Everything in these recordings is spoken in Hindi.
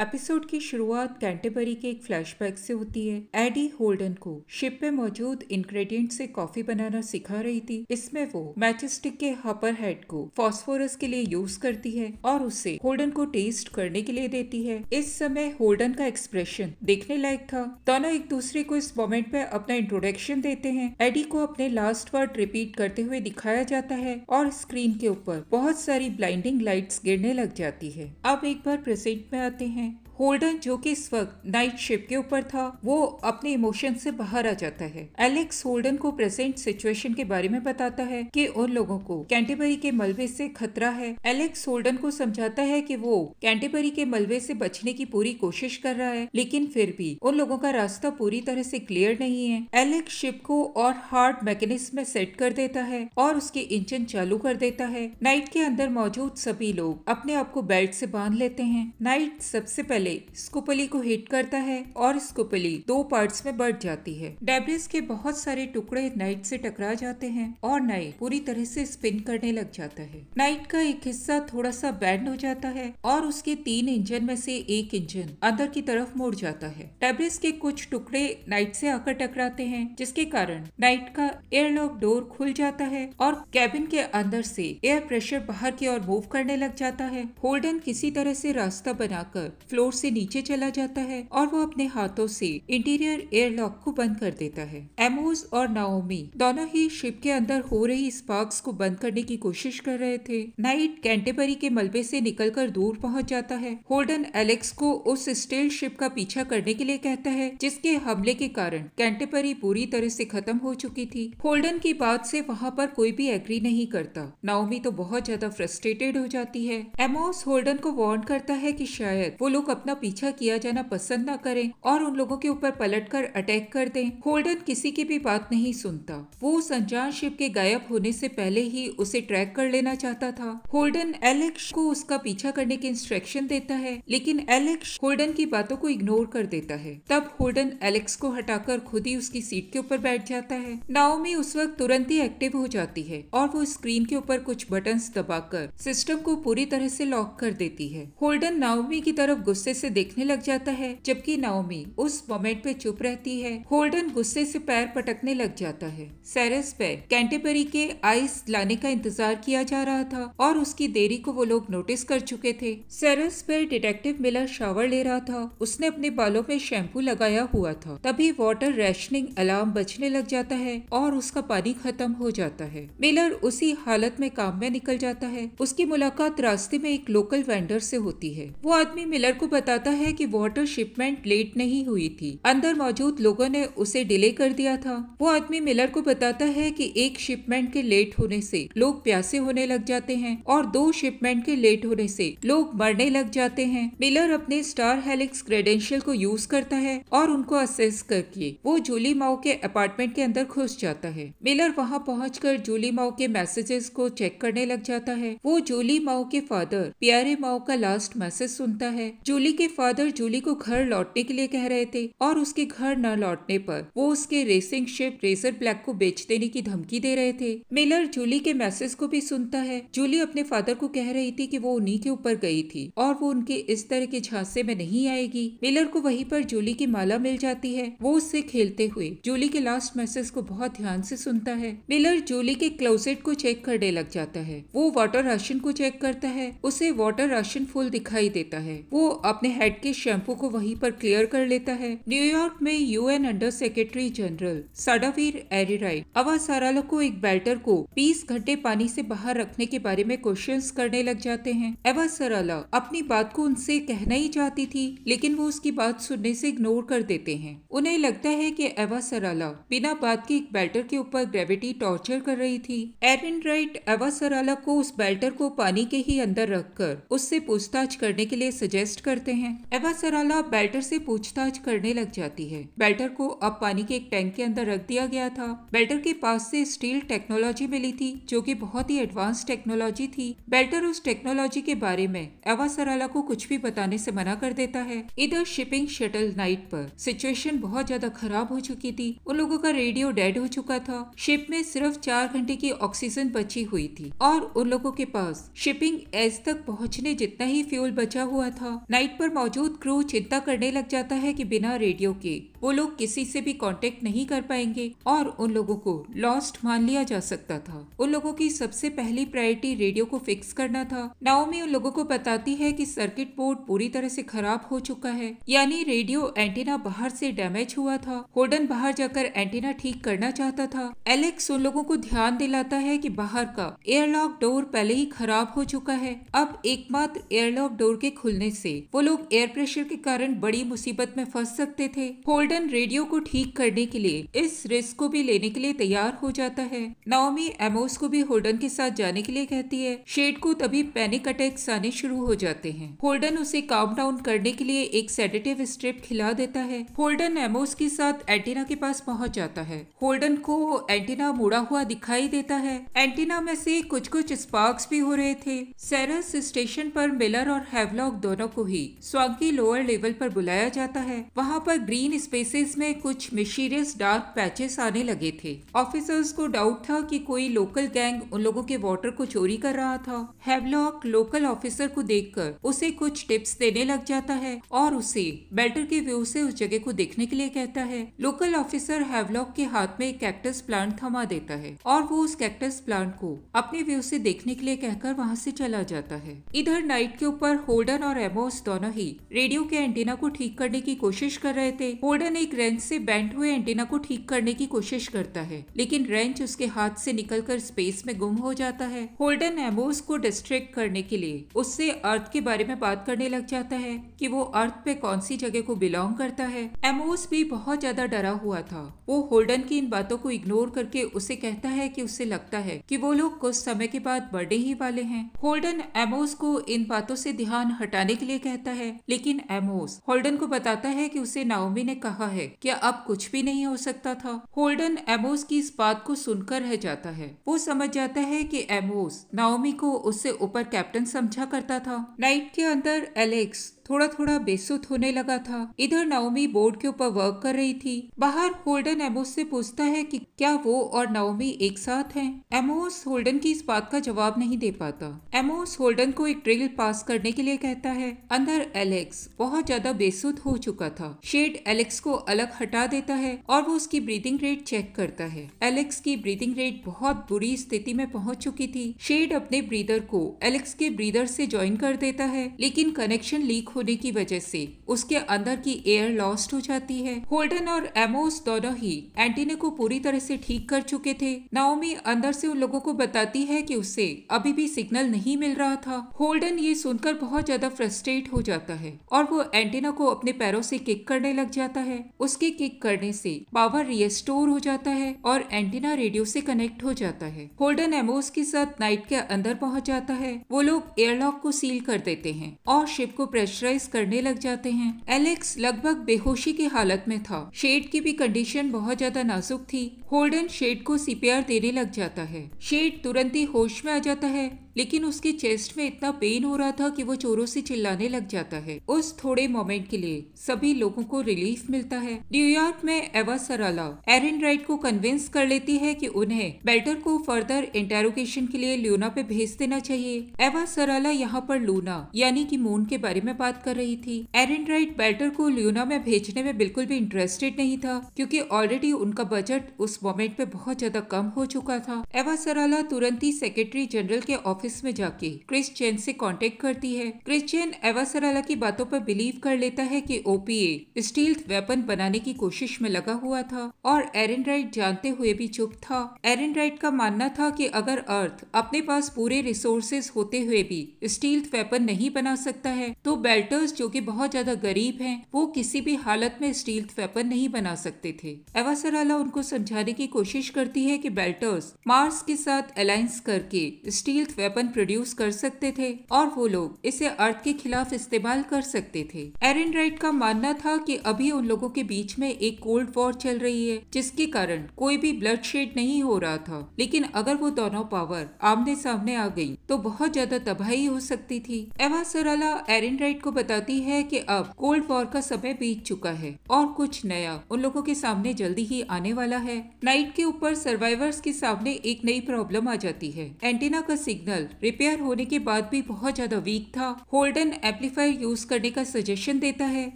एपिसोड की शुरुआत कैंटेबरी के एक फ्लैशबैक से होती है एडी होल्डन को शिप में मौजूद इंग्रेडिएंट से कॉफी बनाना सिखा रही थी इसमें वो मैचस्टिक के हपर हेड को फॉस्फोरस के लिए यूज करती है और उसे होल्डन को टेस्ट करने के लिए देती है इस समय होल्डन का एक्सप्रेशन देखने लायक था दोनों एक दूसरे को इस मोमेंट में अपना इंट्रोडक्शन देते हैं एडी को अपने लास्ट वर्ड रिपीट करते हुए दिखाया जाता है और स्क्रीन के ऊपर बहुत सारी ब्लाइंडिंग लाइट्स गिरने लग जाती है अब एक बार प्रेजेंट में आते हैं होल्डन जो कि इस वक्त नाइट शिप के ऊपर था वो अपने इमोशन से बाहर आ जाता है एलेक्स होल्डन को प्रेजेंट सिचुएशन के बारे में बताता है कि उन लोगों को कैंटेबरी के मलबे से खतरा है एलेक्स होल्डन को समझाता है कि वो कैंटेबरी के मलबे से बचने की पूरी कोशिश कर रहा है लेकिन फिर भी उन लोगों का रास्ता पूरी तरह से क्लियर नहीं है एलेक्स शिप को और हार्ड मैकेनिज्म में सेट कर देता है और उसके इंजन चालू कर देता है नाइट के अंदर मौजूद सभी लोग अपने आप को बेल्ट से बांध लेते हैं नाइट सबसे पहले पहले स्कुपली को हिट करता है और स्कुपली दो पार्ट्स में बढ़ जाती है डेब्रिस के बहुत सारे टुकड़े नाइट से टकरा जाते हैं और नाइट पूरी तरह से स्पिन करने लग जाता है नाइट का एक हिस्सा थोड़ा सा बैंड हो जाता है और उसके तीन इंजन में से एक इंजन अंदर की तरफ मुड़ जाता है डेब्रिस के कुछ टुकड़े नाइट से आकर टकराते हैं जिसके कारण नाइट का एयरलॉक डोर खुल जाता है और कैबिन के अंदर से एयर प्रेशर बाहर की ओर मूव करने लग जाता है होल्डन किसी तरह से रास्ता बनाकर फ्लोर से नीचे चला जाता है और वो अपने हाथों से इंटीरियर एयरलॉक को बंद कर देता है एमोज और नाओमी दोनों ही शिप के अंदर हो रही स्पार्क्स को बंद करने की कोशिश कर रहे थे नाइट कैंटेबरी के मलबे से निकलकर दूर पहुंच जाता है होल्डन एलेक्स को उस स्टेल शिप का पीछा करने के लिए कहता है जिसके हमले के कारण कैंटेबरी पूरी तरह से खत्म हो चुकी थी होल्डन की बात से वहाँ पर कोई भी एग्री नहीं करता नाओमी तो बहुत ज्यादा फ्रस्ट्रेटेड हो जाती है एमोस होल्डन को वार्न करता है कि शायद वो लोग अपने अपना पीछा किया जाना पसंद ना करें और उन लोगों के ऊपर पलट कर अटैक कर दें होल्डन किसी की भी बात नहीं सुनता वो संजान अनजान शिप के गायब होने से पहले ही उसे ट्रैक कर लेना चाहता था होल्डन एलेक्स को उसका पीछा करने के इंस्ट्रक्शन देता है लेकिन एलेक्स होल्डन की बातों को इग्नोर कर देता है तब होल्डन एलेक्स को हटाकर खुद ही उसकी सीट के ऊपर बैठ जाता है नाओमी उस वक्त तुरंत ही एक्टिव हो जाती है और वो स्क्रीन के ऊपर कुछ बटन दबाकर सिस्टम को पूरी तरह से लॉक कर देती है होल्डन नाओमी की तरफ गुस्से गुस्से से देखने लग जाता है जबकि नाओमी उस मोमेंट पे चुप रहती है होल्डन गुस्से से पैर पटकने लग जाता है सैरस पे कैंटेबरी के आइस लाने का इंतजार किया जा रहा था और उसकी देरी को वो लोग नोटिस कर चुके थे सैरस पे डिटेक्टिव मिला शावर ले रहा था उसने अपने बालों में शैम्पू लगाया हुआ था तभी वाटर रैशनिंग अलार्म बचने लग जाता है और उसका पानी खत्म हो जाता है मिलर उसी हालत में काम में निकल जाता है उसकी मुलाकात रास्ते में एक लोकल वेंडर से होती है वो आदमी मिलर को बताता है कि वाटर शिपमेंट लेट नहीं हुई थी अंदर मौजूद लोगों ने उसे डिले कर दिया था वो आदमी मिलर को बताता है कि एक शिपमेंट के लेट होने से लोग प्यासे होने लग जाते हैं और दो शिपमेंट के लेट होने से लोग मरने लग जाते हैं मिलर अपने स्टार हेलिक्स क्रेडेंशियल को यूज करता है और उनको असेस करके वो जूली माओ के अपार्टमेंट के अंदर घुस जाता है मिलर वहाँ पहुँच जूली माओ के मैसेजेस को चेक करने लग जाता है वो जूली माओ के फादर प्यारे माओ का लास्ट मैसेज सुनता है जूली जूली के फादर जूली को घर लौटने के लिए कह रहे थे और उसके घर न लौटने पर वो उसके रेसिंग शिप रेसर ब्लैक को बेच देने की धमकी दे रहे थे मिलर जूली के मैसेज को भी सुनता है जूली अपने फादर को कह रही थी कि वो उन्हीं के ऊपर गई थी और वो उनके इस तरह के झांसे में नहीं आएगी मिलर को वहीं पर जूली की माला मिल जाती है वो उससे खेलते हुए जूली के लास्ट मैसेज को बहुत ध्यान से सुनता है मिलर जूली के क्लोजेट को चेक करने लग जाता है वो वाटर राशन को चेक करता है उसे वाटर राशन फुल दिखाई देता है वो अब अपने हेड के शैम्पू को वहीं पर क्लियर कर लेता है न्यूयॉर्क में UN under secretary general Sadavir Ava Avasarala को एक बैल्टर को 20 घंटे पानी से बाहर रखने के बारे में क्वेश्चन करने लग जाते हैं एवा सराला अपनी बात को उनसे कहना ही चाहती थी लेकिन वो उसकी बात सुनने से इग्नोर कर देते हैं उन्हें लगता है कि एवा सराला बिना बात के एक बैल्टर के ऊपर ग्रेविटी टॉर्चर कर रही थी एरिन राइट एवा सराला को उस बैल्टर को पानी के ही अंदर रखकर उससे पूछताछ करने के लिए सजेस्ट करते करते हैं एवा सराला बैटर से पूछताछ करने लग जाती है बैटर को अब पानी के एक टैंक के अंदर रख दिया गया था बैटर के पास से स्टील टेक्नोलॉजी मिली थी जो कि बहुत ही एडवांस टेक्नोलॉजी थी बैटर उस टेक्नोलॉजी के बारे में एवा सराला को कुछ भी बताने से मना कर देता है इधर शिपिंग शटल नाइट पर सिचुएशन बहुत ज्यादा खराब हो चुकी थी उन लोगों का रेडियो डेड हो चुका था शिप में सिर्फ चार घंटे की ऑक्सीजन बची हुई थी और उन लोगों के पास शिपिंग एज तक पहुँचने जितना ही फ्यूल बचा हुआ था नाइट पर मौजूद क्रू चिंता करने लग जाता है कि बिना रेडियो के वो लोग किसी से भी कांटेक्ट नहीं कर पाएंगे और उन लोगों को लॉस्ट मान लिया जा सकता था उन लोगों की सबसे पहली प्रायोरिटी रेडियो को फिक्स करना था नाओमी उन लोगों को बताती है कि सर्किट बोर्ड पूरी तरह से खराब हो चुका है यानी रेडियो एंटीना बाहर से डैमेज हुआ था होडन बाहर जाकर एंटीना ठीक करना चाहता था एलेक्स उन लोगों को ध्यान दिलाता है की बाहर का एयरलॉक डोर पहले ही खराब हो चुका है अब एकमात्र एयरलॉक डोर के खुलने से वो लोग एयर प्रेशर के कारण बड़ी मुसीबत में फंस सकते थे होल्ड बर्डन रेडियो को ठीक करने के लिए इस रिस्क को भी लेने के लिए तैयार हो जाता है नाओमी एमोस को भी होल्डन के साथ जाने के लिए कहती है शेड को तभी पैनिक अटैक्स आने शुरू हो जाते हैं होल्डन उसे काम डाउन करने के लिए एक सेडेटिव स्ट्रिप खिला देता है होल्डन एमोस के साथ एंटीना के पास पहुंच जाता है होल्डन को एंटीना मुड़ा हुआ दिखाई देता है एंटीना में से कुछ कुछ स्पार्क्स भी हो रहे थे सैरस स्टेशन पर मिलर और हेवलॉक दोनों को ही स्वागी लोअर लेवल पर बुलाया जाता है वहाँ पर ग्रीन स्पेस फेसेस में कुछ मिशीरियस डार्क पैचेस आने लगे थे ऑफिसर्स को डाउट था कि कोई लोकल गैंग उन लोगों के वाटर को चोरी कर रहा था हेवलॉक लोकल ऑफिसर को देखकर उसे कुछ टिप्स देने लग जाता है और उसे बेल्टर के व्यू से उस जगह को देखने के लिए कहता है लोकल ऑफिसर हेवलॉक के हाथ में एक कैक्टस प्लांट थमा देता है और वो उस कैक्टस प्लांट को अपने व्यू से देखने के लिए कहकर वहाँ से चला जाता है इधर नाइट के ऊपर होल्डन और एमोस दोनों ही रेडियो के एंटीना को ठीक करने की कोशिश कर रहे थे होल्डन चेतन एक रेंच से बैंड हुए एंटीना को ठीक करने की कोशिश करता है लेकिन रेंच उसके हाथ से निकलकर स्पेस में गुम हो जाता है होल्डन एमोस को डिस्ट्रैक्ट करने के लिए उससे अर्थ के बारे में बात करने लग जाता है कि वो अर्थ पे कौन सी जगह को बिलोंग करता है एमोस भी बहुत ज्यादा डरा हुआ था वो होल्डन की इन बातों को इग्नोर करके उसे कहता है कि उसे लगता है कि वो लोग कुछ समय के बाद बड़े ही वाले हैं होल्डन एमोस को इन बातों से ध्यान हटाने के लिए कहता है लेकिन एमोस होल्डन को बताता है कि उसे नाओमी ने कहा रहा है क्या अब कुछ भी नहीं हो सकता था होल्डन एमोस की इस बात को सुनकर रह जाता है वो समझ जाता है कि एमोस नाओमी को उससे ऊपर कैप्टन समझा करता था नाइट के अंदर एलेक्स थोड़ा थोड़ा बेसुत होने लगा था इधर नवमी बोर्ड के ऊपर वर्क कर रही थी बाहर होल्डन एमोस से पूछता है कि क्या वो और नवमी एक साथ हैं एमोस होल्डन की इस बात का जवाब नहीं दे पाता एमोस होल्डन को एक ट्रेल पास करने के लिए कहता है अंदर एलेक्स बहुत ज्यादा बेसुत हो चुका था शेड एलेक्स को अलग हटा देता है और वो उसकी ब्रीदिंग रेट चेक करता है एलेक्स की ब्रीदिंग रेट बहुत बुरी स्थिति में पहुंच चुकी थी शेड अपने ब्रीदर को एलेक्स के ब्रीदर से ज्वाइन कर देता है लेकिन कनेक्शन लीक हो होने की वजह से उसके अंदर की एयर लॉस्ट हो जाती है होल्डन और एमोस दोनों ही एंटीने को पूरी तरह से ठीक कर चुके थे नाओमी अंदर से उन लोगों को बताती है कि उसे अभी भी सिग्नल नहीं मिल रहा था होल्डन ये सुनकर बहुत ज्यादा फ्रस्ट्रेट हो जाता है और वो एंटीना को अपने पैरों से किक करने लग जाता है उसके किक करने से पावर रिस्टोर हो जाता है और एंटीना रेडियो से कनेक्ट हो जाता है होल्डन एमोस के साथ नाइट के अंदर पहुंच जाता है वो लोग एयरलॉक को सील कर देते हैं और शिप को प्रेशर प्रेशराइज करने लग जाते हैं एलेक्स लगभग बेहोशी की हालत में था शेड की भी कंडीशन बहुत ज्यादा नाजुक थी होल्डन शेड को सीपीआर देने लग जाता है शेड तुरंत ही होश में आ जाता है लेकिन उसके चेस्ट में इतना पेन हो रहा था कि वो चोरों से चिल्लाने लग जाता है उस थोड़े मोमेंट के लिए सभी लोगों को रिलीफ मिलता है न्यूयॉर्क में एवा सराला एरिन राइट को कन्विंस कर लेती है कि उन्हें बेल्टर को फर्दर इंटेरोगेशन के लिए ल्यूना पे भेज देना चाहिए एवा सराला यहाँ पर लूना यानी कि मून के बारे में बात कर रही थी एरिन राइट बेल्टर को ल्यूना में भेजने में बिल्कुल भी इंटरेस्टेड नहीं था क्योंकि ऑलरेडी उनका बजट उस मोमेंट पे बहुत ज्यादा कम हो चुका था एवा सराला तुरंत ही सेक्रेटरी जनरल के ऑफिस ऑफिस में जाके क्रिश्चियन से कांटेक्ट करती है क्रिश्चियन एवासराला की बातों पर बिलीव कर लेता है कि ओपीए स्टील वेपन बनाने की कोशिश में लगा हुआ था और एरन राइट जानते हुए भी चुप था एरन राइट का मानना था कि अगर अर्थ अपने पास पूरे रिसोर्सेज होते हुए भी स्टील वेपन नहीं बना सकता है तो बेल्टर्स जो की बहुत ज्यादा गरीब है वो किसी भी हालत में स्टील वेपन नहीं बना सकते थे एवासराला उनको समझाने की कोशिश करती है कि बेल्टर्स मार्स के साथ अलायंस करके स्टील वेपन वेपन प्रोड्यूस कर सकते थे और वो लोग इसे अर्थ के खिलाफ इस्तेमाल कर सकते थे एरन राइट का मानना था कि अभी उन लोगों के बीच में एक कोल्ड वॉर चल रही है जिसके कारण कोई भी ब्लड शेड नहीं हो रहा था लेकिन अगर वो दोनों पावर आमने सामने आ गई तो बहुत ज्यादा तबाही हो सकती थी एवा सराला एरन राइट को बताती है की अब कोल्ड वॉर का समय बीत चुका है और कुछ नया उन लोगों के सामने जल्दी ही आने वाला है नाइट के ऊपर सर्वाइवर्स के सामने एक नई प्रॉब्लम आ जाती है एंटीना का सिग्नल टर्मिनल रिपेयर होने के बाद भी बहुत ज्यादा वीक था होल्डन एम्पलीफायर यूज करने का सजेशन देता है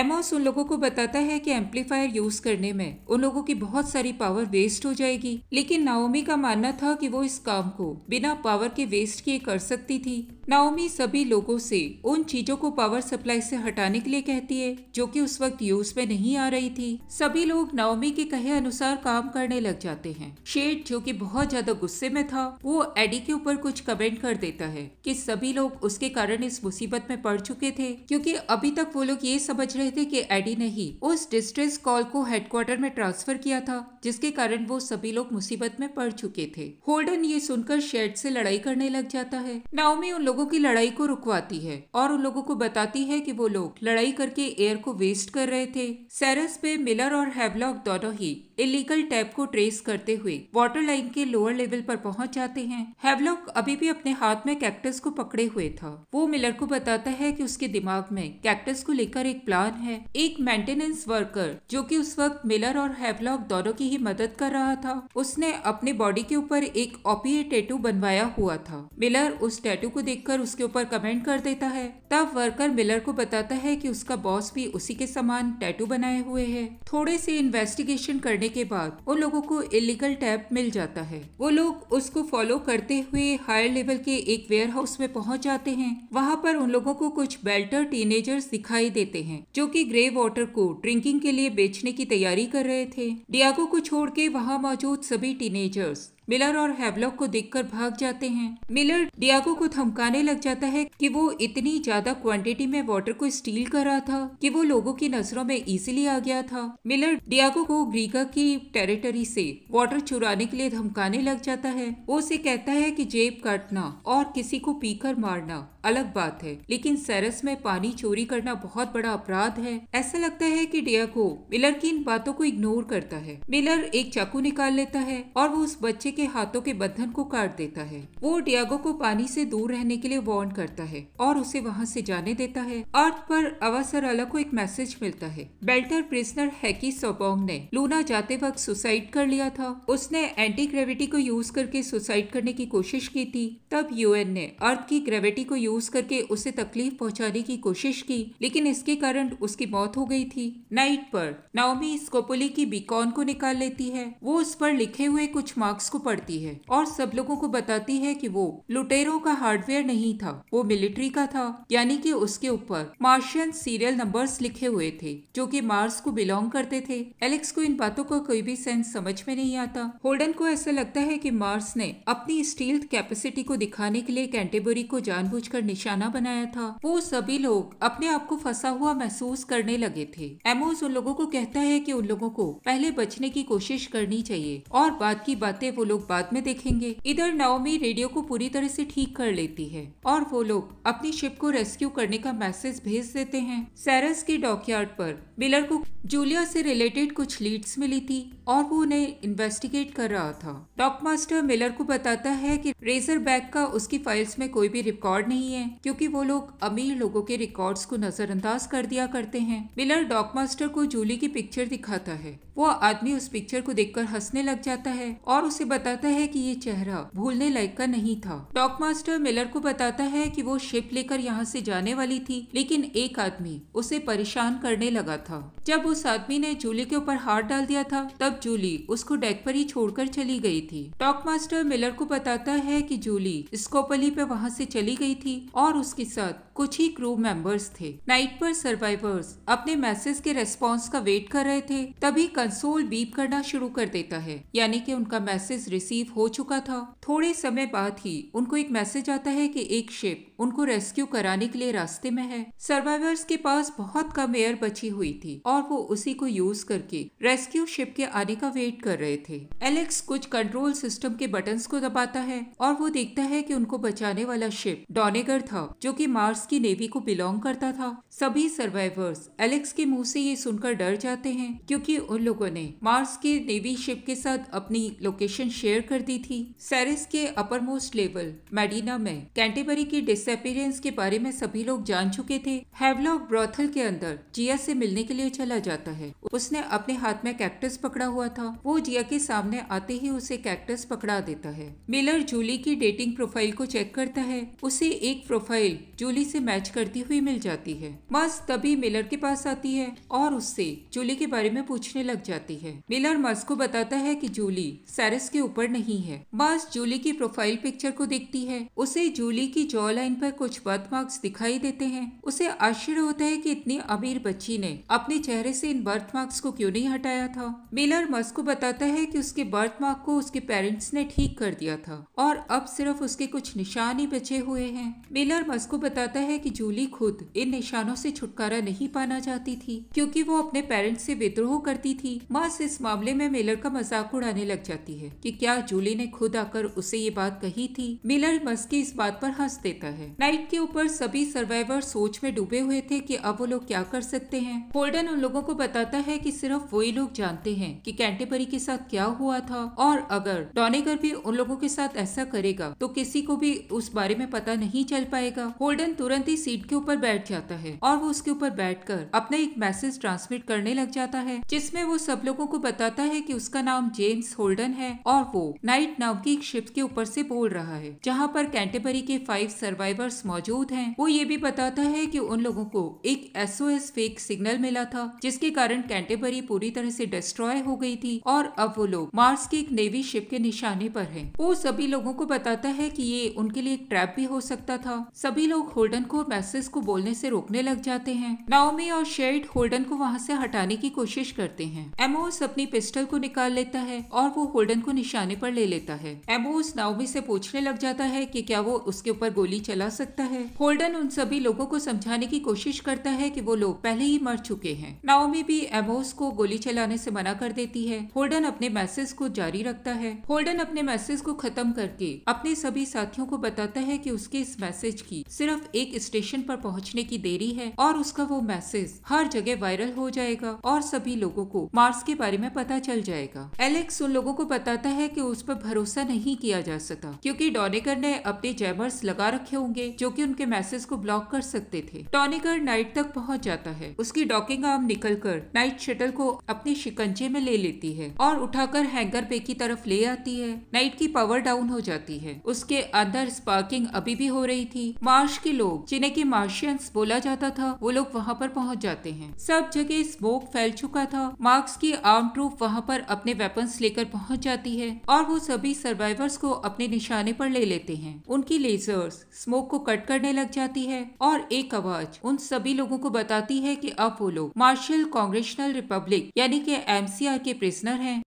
एमोस उन लोगों को बताता है कि एम्पलीफायर यूज करने में उन लोगों की बहुत सारी पावर वेस्ट हो जाएगी लेकिन नाओमी का मानना था कि वो इस काम को बिना पावर के वेस्ट किए कर सकती थी नाओमी सभी लोगों से उन चीजों को पावर सप्लाई से हटाने के लिए कहती है जो कि उस वक्त यूज में नहीं आ रही थी सभी लोग नाओमी के कहे अनुसार काम करने लग जाते हैं शेड जो कि बहुत ज्यादा गुस्से में था वो एडी के ऊपर कुछ कमेंट कर देता है कि सभी लोग उसके कारण इस मुसीबत में पड़ चुके थे क्योंकि अभी तक वो लोग ये समझ रहे थे कि एडी ने ही उस डिस्ट्रेस कॉल को हेडक्वार्टर में ट्रांसफर किया था जिसके कारण वो सभी लोग मुसीबत में पड़ चुके थे होल्डन ये सुनकर शेड से लड़ाई करने लग जाता है नाओमी उन लोग लोगों की लड़ाई को रुकवाती है और उन लोगों को बताती है कि वो लोग लड़ाई करके एयर को वेस्ट कर रहे थे सैरस पे मिलर और हैवलॉक दोनों ही इलीगल टैप को ट्रेस करते हुए वाटर लाइन के लोअर लेवल पर पहुंच जाते हैं हेवलॉक अभी भी अपने हाथ में कैक्टस को पकड़े हुए था वो मिलर को बताता है कि उसके दिमाग में कैक्टस को लेकर एक प्लान है एक मेंटेनेंस वर्कर जो कि उस वक्त मिलर और हेवलॉक दोनों की ही मदद कर रहा था उसने अपने बॉडी के ऊपर एक ओपीए टैटू बनवाया हुआ था मिलर उस टैटू को देखकर उसके ऊपर कमेंट कर देता है तब वर्कर मिलर को बताता है कि उसका बॉस भी उसी के समान टैटू बनाए हुए है थोड़े से इन्वेस्टिगेशन करने जाने के बाद उन लोगों को इलीगल टैब मिल जाता है वो लोग उसको फॉलो करते हुए हायर लेवल के एक वेयर हाउस में पहुंच जाते हैं वहाँ पर उन लोगों को कुछ बेल्टर टीनेजर्स दिखाई देते हैं जो कि ग्रे वाटर को ड्रिंकिंग के लिए बेचने की तैयारी कर रहे थे डियागो को छोड़ के वहाँ मौजूद सभी टीनेजर्स मिलर और हैवलॉक को देखकर भाग जाते हैं मिलर डियागो को धमकाने लग जाता है कि वो इतनी ज्यादा क्वांटिटी में वाटर को स्टील कर रहा था कि वो लोगों की नजरों में इजीली आ गया था मिलर डियागो को ग्रीगा की टेरिटरी से वाटर चुराने के लिए धमकाने लग जाता है वो उसे कहता है कि जेब काटना और किसी को पीकर मारना अलग बात है लेकिन सैरस में पानी चोरी करना बहुत बड़ा अपराध है ऐसा लगता है कि डियागो मिलर की इन बातों को इग्नोर करता है मिलर एक चाकू निकाल लेता है और वो उस बच्चे के हाथों के बंधन को काट देता है वो डियागो को पानी से दूर रहने के लिए वार्न करता है और उसे वहाँ से जाने देता है अर्थ पर अवसर अला को एक मैसेज मिलता है बेल्टर प्रिजनर हैकी सोबोंग ने लूना जाते वक्त सुसाइड कर लिया था उसने एंटी ग्रेविटी को यूज करके सुसाइड करने की कोशिश की थी तब यूएन ने अर्थ की ग्रेविटी को यूज यूज करके उसे तकलीफ पहुंचाने की कोशिश की लेकिन इसके कारण उसकी मौत हो गई थी नाइट पर नाओमी स्कोपोली की बीकॉन को निकाल लेती है वो उस पर लिखे हुए कुछ मार्क्स को पढ़ती है और सब लोगों को बताती है कि वो लुटेरों का हार्डवेयर नहीं था वो मिलिट्री का था यानी कि उसके ऊपर मार्शियन सीरियल नंबर्स लिखे हुए थे जो कि मार्स को बिलोंग करते थे एलेक्स को इन बातों का कोई भी सेंस समझ में नहीं आता होल्डन को ऐसा लगता है कि मार्स ने अपनी स्टील कैपेसिटी को दिखाने के लिए कैंटेबरी को जानबूझकर निशाना बनाया था वो सभी लोग अपने आप को फंसा हुआ महसूस करने लगे थे एमोज उन लोगों को कहता है कि उन लोगों को पहले बचने की कोशिश करनी चाहिए और बाद की बातें वो लोग बाद में देखेंगे इधर नाओमी रेडियो को पूरी तरह से ठीक कर लेती है और वो लोग अपनी शिप को रेस्क्यू करने का मैसेज भेज देते हैं सैरस के डॉकयार्ड पर मिलर को जूलिया से रिलेटेड कुछ लीड्स मिली थी और वो उन्हें इन्वेस्टिगेट कर रहा था डॉक मास्टर मिलर को बताता है कि रेजर बैग का उसकी फाइल्स में कोई भी रिकॉर्ड नहीं नहीं है क्योंकि वो लोग अमीर लोगों के रिकॉर्ड्स को नजरअंदाज कर दिया करते हैं मिलर डॉकमास्टर को जूली की पिक्चर दिखाता है वो आदमी उस पिक्चर को देखकर हंसने लग जाता है और उसे बताता है कि ये चेहरा भूलने लायक का नहीं था डॉकमास्टर मिलर को बताता है कि वो शिप लेकर यहाँ से जाने वाली थी लेकिन एक आदमी उसे परेशान करने लगा था जब उस आदमी ने जूली के ऊपर हाथ डाल दिया था तब जूली उसको डेक पर ही छोड़कर चली गई थी डॉकमास्टर मिलर को बताता है कि जूली स्कोपली पे वहाँ से चली गई थी और उसकी सत कुछ ही क्रू मेंबर्स थे नाइट पर सर्वाइवर्स अपने मैसेज के रेस्पॉन्स का वेट कर रहे थे तभी कंसोल बीप करना शुरू कर देता है यानी कि उनका मैसेज रिसीव हो चुका था थोड़े समय बाद ही उनको एक मैसेज आता है कि एक शिप उनको रेस्क्यू कराने के लिए रास्ते में है सर्वाइवर्स के पास बहुत कम एयर बची हुई थी और वो उसी को यूज करके रेस्क्यू शिप के आने का वेट कर रहे थे एलेक्स कुछ कंट्रोल सिस्टम के बटन को दबाता है और वो देखता है कि उनको बचाने वाला शिप डॉनेगर था जो कि मार्स की नेवी को बिलोंग करता था सभी सर्वाइवर्स एलेक्स के मुंह से ये सुनकर डर जाते हैं क्योंकि उन लोगों ने मार्स के नेवी शिप के साथ अपनी लोकेशन शेयर कर दी थी सैरिस के अपर मोस्ट लेवल मेडिना में कैंटेबरी की डिसअपीरेंस के बारे में सभी लोग जान चुके थे हेवलॉक ब्रॉथल के अंदर जिया से मिलने के लिए चला जाता है उसने अपने हाथ में कैक्टस पकड़ा हुआ था वो जिया के सामने आते ही उसे कैक्टस पकड़ा देता है मिलर जूली की डेटिंग प्रोफाइल को चेक करता है उसे एक प्रोफाइल जूली से से मैच करती हुई मिल जाती है मस तभी मिलर के पास आती है और उससे जूली के बारे में पूछने लग जाती है मिलर मस को बताता है कि जूली सैरस के ऊपर नहीं है मस जूली की प्रोफाइल पिक्चर को देखती है उसे जूली की जॉ लाइन पर कुछ बर्थ मार्क्स दिखाई देते हैं उसे आश्चर्य होता है की इतनी अमीर बच्ची ने अपने चेहरे से इन बर्थ मार्क्स को क्यों नहीं हटाया था मिलर मस को बताता है की उसके बर्थ मार्क को उसके पेरेंट्स ने ठीक कर दिया था और अब सिर्फ उसके कुछ निशान ही बचे हुए हैं मिलर मस को बताता है है कि जूली खुद इन निशानों से छुटकारा नहीं पाना चाहती थी क्योंकि वो अपने पेरेंट्स से विद्रोह करती थी मार्स इस मामले में मिलर का मजाक उड़ाने लग जाती है कि क्या जूली ने खुद आकर उसे ये बात कही थी मिलर मस के इस बात पर हंस देता है नाइट के ऊपर सभी सर्वाइवर सोच में डूबे हुए थे की अब वो लोग क्या कर सकते हैं होल्डन उन लोगों को बताता है की सिर्फ वही लोग जानते हैं की कैंटेबरी के साथ क्या हुआ था और अगर डॉनेगर भी उन लोगों के साथ ऐसा करेगा तो किसी को भी उस बारे में पता नहीं चल पाएगा होल्डन तुरंत तुरंत ही सीट के ऊपर बैठ जाता है और वो उसके ऊपर बैठकर अपना एक मैसेज ट्रांसमिट करने लग जाता है जिसमें वो सब लोगों को बताता है कि उसका नाम जेम्स होल्डन है और वो नाइट नाव की एक शिप के ऊपर से बोल रहा है जहाँ पर कैंटेबरी के फाइव सर्वाइवर्स मौजूद है वो ये भी बताता है की उन लोगों को एक एस फेक सिग्नल मिला था जिसके कारण कैंटेबरी पूरी तरह से डिस्ट्रॉय हो गई थी और अब वो लोग मार्स की एक नेवी शिप के निशाने पर हैं। वो सभी लोगों को बताता है कि ये उनके लिए एक ट्रैप भी हो सकता था सभी लोग होल्डन को और मैसेज को बोलने से रोकने लग जाते हैं नाओमी और शेड होल्डन को वहाँ से हटाने की कोशिश करते हैं एमोस अपनी पिस्टल को निकाल लेता है और वो होल्डन को निशाने पर ले लेता है एमोस नाओमी से पूछने लग जाता है कि क्या वो उसके ऊपर गोली चला सकता है होल्डन उन सभी लोगों को समझाने की कोशिश करता है कि वो लोग पहले ही मर चुके हैं नाओमी भी एमोस को गोली चलाने से मना कर देती है होल्डन अपने मैसेज को जारी रखता है होल्डन अपने मैसेज को खत्म करके अपने सभी साथियों को बताता है कि उसके इस मैसेज की सिर्फ एक एक स्टेशन पर पहुंचने की देरी है और उसका वो मैसेज हर जगह वायरल हो जाएगा और सभी लोगों को मार्स के बारे में पता चल जाएगा एलेक्स उन लोगों को बताता है कि उस पर भरोसा नहीं किया जा सकता क्योंकि डॉनेकर ने अपने जैमर्स लगा रखे होंगे जो कि उनके मैसेज को ब्लॉक कर सकते थे डॉनिकर नाइट तक पहुंच जाता है उसकी डॉकिंग आर्म निकल नाइट शटल को अपने शिकंजे में ले लेती है और उठाकर हैंगर पे की तरफ ले आती है नाइट की पावर डाउन हो जाती है उसके अंदर स्पार्किंग अभी भी हो रही थी मार्श के लोग लोग जिन्हें की मार्शियंस बोला जाता था वो लोग वहाँ पर पहुँच जाते हैं सब जगह स्मोक फैल चुका था मार्क्स की आर्म ट्रूप वहाँ पर अपने वेपन्स लेकर पहुँच जाती है और वो सभी सर्वाइवर्स को अपने निशाने पर ले लेते हैं उनकी लेजर्स स्मोक को कट करने लग जाती है और एक आवाज उन सभी लोगों को बताती है कि अब वो लोग मार्शल कांग्रेशनल रिपब्लिक यानी कि एमसीआर के प्रिजनर हैं